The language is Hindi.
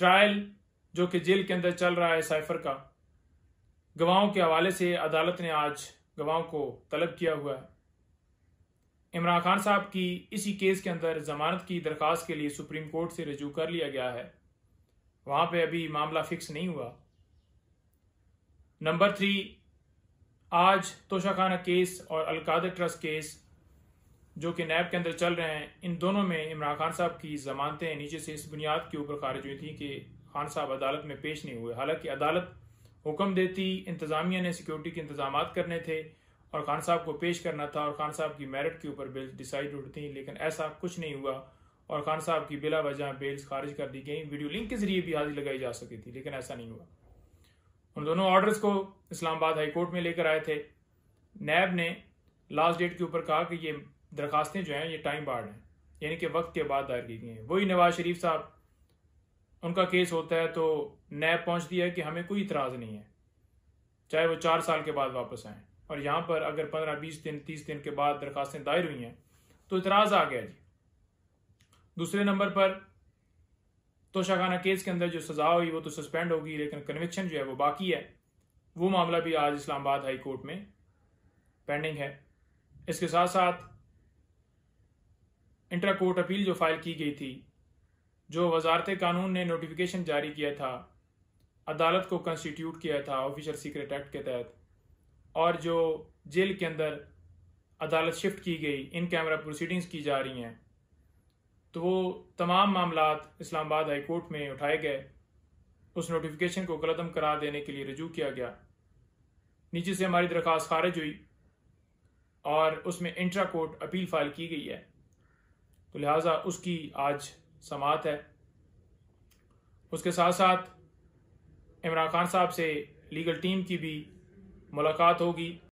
ट्रायल जो कि जेल के अंदर चल रहा है साइफर का गवाहों के हवाले से अदालत ने आज गवाहों को तलब किया हुआ है इमरान खान साहब की इसी केस के अंदर जमानत की दरखास्त के लिए सुप्रीम कोर्ट से रजू कर लिया गया है वहां पे अभी मामला फिक्स नहीं हुआ नंबर थ्री आज तोशा खाना केस और अलकादर ट्रस्ट केस जो कि नैब के अंदर चल रहे हैं इन दोनों में इमरान खान साहब की जमानतें नीचे से इस बुनियाद के ऊपर खारिज हुई थी कि खान साहब अदालत में पेश नहीं हुए हालांकि अदालत हुक्म देती इंतजामिया ने सिक्योरिटी के इंतजाम करने थे और खान साहब को पेश करना था और खान साहब की मेरिट के ऊपर बेल डिसाइड होती थी लेकिन ऐसा कुछ नहीं हुआ और खान साहब की बिला वजह बेल्स खारिज कर दी गई वीडियो लिंक के जरिए भी हाजिर लगाई जा सकी थी लेकिन ऐसा नहीं हुआ उन दोनों ऑर्डर्स को इस्लामाबाद हाईकोर्ट में लेकर आए थे नैब ने लास्ट डेट के ऊपर कहा कि ये दरखास्तें जो हैं ये टाइम बार्ड हैं यानी कि वक्त के बाद दायर की गई हैं वही नवाज शरीफ साहब उनका केस होता है तो नैब पहुंचती है कि हमें कोई इतराज़ नहीं है चाहे वो चार साल के बाद वापस आएँ और यहाँ पर अगर पंद्रह बीस दिन तीस दिन के बाद दरखास्तें दायर हुई हैं तो इतराज़ आ गया जी दूसरे नंबर पर तोशाखाना केस के अंदर जो सज़ा हुई वो तो सस्पेंड होगी लेकिन कन्विक्शन जो है वो बाकी है वो मामला भी आज इस्लामाबाद हाई कोर्ट में पेंडिंग है इसके साथ साथ इंटरा कोर्ट अपील जो फाइल की गई थी जो वजारत कानून ने नोटिफिकेशन जारी किया था अदालत को कंस्टिट्यूट किया था ऑफिशियल सीक्रेट एक्ट के तहत और जो जेल के अंदर अदालत शिफ्ट की गई इन कैमरा प्रोसीडिंग्स की जा रही हैं तो वो तमाम मामला इस्लामाबाद हाई कोर्ट में उठाए गए उस नोटिफिकेशन को गलतम करार देने के लिए रजू किया गया नीचे से हमारी दरख्वास्त खारिज हुई और उसमें इंट्रा कोर्ट अपील फाइल की गई है तो लिहाजा उसकी आज समात है उसके साथ साथ इमरान खान साहब से लीगल टीम की भी मुलाकात होगी